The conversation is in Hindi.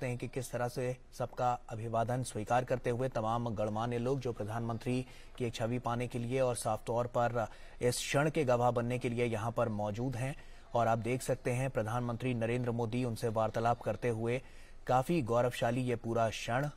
सकते हैं कि किस तरह से सबका अभिवादन स्वीकार करते हुए तमाम गणमान्य लोग जो प्रधानमंत्री की एक छवि पाने के लिए और साफ तौर पर इस क्षण के गवाह बनने के लिए यहाँ पर मौजूद हैं और आप देख सकते हैं प्रधानमंत्री नरेंद्र मोदी उनसे वार्तालाप करते हुए काफी गौरवशाली ये पूरा क्षण